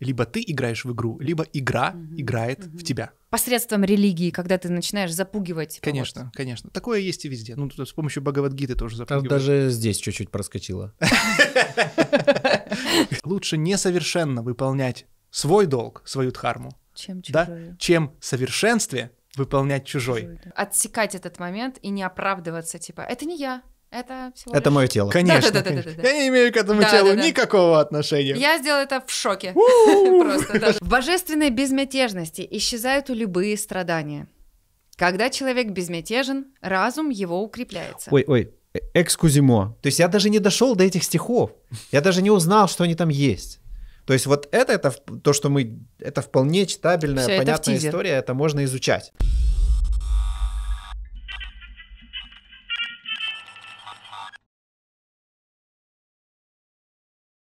либо ты играешь в игру, либо игра угу, играет угу. в тебя. Посредством религии, когда ты начинаешь запугивать. Конечно, вот. конечно. Такое есть и везде. Ну, тут с помощью Бхагавадгиты тоже запугивают. Там даже здесь чуть-чуть проскочило. Лучше несовершенно выполнять свой долг, свою дхарму, чем, чужую. да? чем совершенстве выполнять чужой. чужой да. Отсекать этот момент и не оправдываться, типа, это не я, это всего Это лишь... мое тело. Конечно. Да, да, да, конечно. Я не имею к этому телу никакого отношения. Я сделала это в шоке. Просто. В божественной безмятежности исчезают любые страдания. Когда человек безмятежен, разум его укрепляется. Ой, ой, э, экскузимо. То есть я даже не дошел до этих стихов. Я даже не узнал, что они там есть. То есть вот это, это то, что мы, это вполне читабельная, Всё, понятная история, это можно изучать.